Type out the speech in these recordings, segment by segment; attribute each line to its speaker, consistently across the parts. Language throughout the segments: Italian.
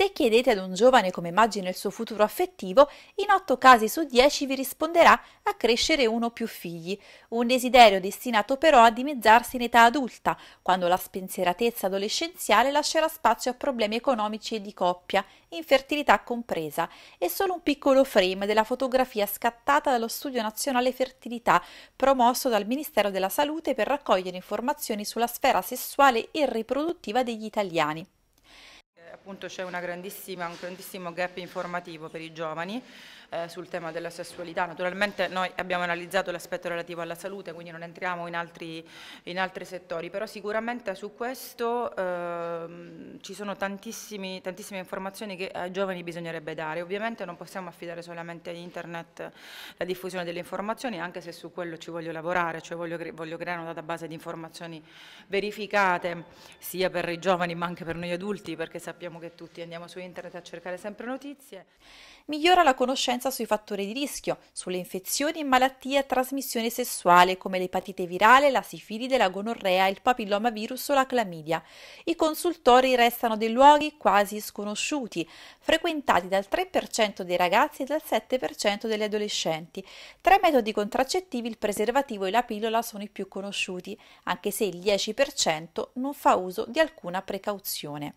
Speaker 1: Se chiedete ad un giovane come immagina il suo futuro affettivo, in 8 casi su 10 vi risponderà a crescere uno o più figli, un desiderio destinato però a dimezzarsi in età adulta, quando la spensieratezza adolescenziale lascerà spazio a problemi economici e di coppia, infertilità compresa, È solo un piccolo frame della fotografia scattata dallo Studio Nazionale Fertilità, promosso dal Ministero della Salute per raccogliere informazioni sulla sfera sessuale e riproduttiva degli italiani
Speaker 2: appunto c'è un grandissimo gap informativo per i giovani eh, sul tema della sessualità. Naturalmente noi abbiamo analizzato l'aspetto relativo alla salute, quindi non entriamo in altri, in altri settori, però sicuramente su questo eh, ci sono tantissime informazioni che ai giovani bisognerebbe dare. Ovviamente non possiamo affidare solamente a internet la diffusione delle informazioni, anche se su quello ci voglio lavorare, cioè voglio, voglio creare una database di informazioni verificate sia per i giovani ma anche per noi adulti, perché sappiamo sappiamo che tutti andiamo su internet a cercare sempre notizie.
Speaker 1: Migliora la conoscenza sui fattori di rischio, sulle infezioni e malattie a trasmissione sessuale come l'epatite virale, la sifilide, la gonorrea, il papillomavirus o la clamidia. I consultori restano dei luoghi quasi sconosciuti, frequentati dal 3% dei ragazzi e dal 7% degli adolescenti. Tra i metodi contraccettivi il preservativo e la pillola sono i più conosciuti, anche se il 10% non fa uso di alcuna precauzione.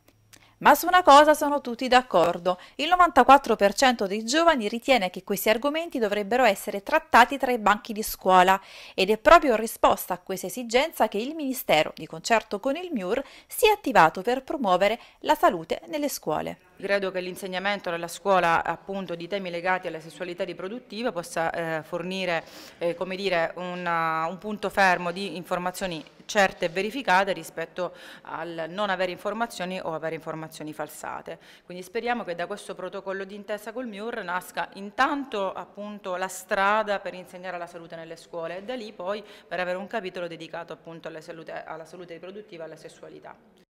Speaker 1: Ma su una cosa sono tutti d'accordo. Il 94% dei giovani ritiene che questi argomenti dovrebbero essere trattati tra i banchi di scuola ed è proprio in risposta a questa esigenza che il Ministero, di concerto con il MIUR, si è attivato per promuovere la salute nelle scuole.
Speaker 2: Credo che l'insegnamento nella scuola appunto, di temi legati alla sessualità riproduttiva possa eh, fornire eh, dire, una, un punto fermo di informazioni certe e verificate rispetto al non avere informazioni o avere informazioni falsate. Quindi speriamo che da questo protocollo d'intesa col MIUR nasca intanto appunto la strada per insegnare la salute nelle scuole e da lì poi per avere un capitolo dedicato appunto alla salute, alla salute riproduttiva e alla sessualità.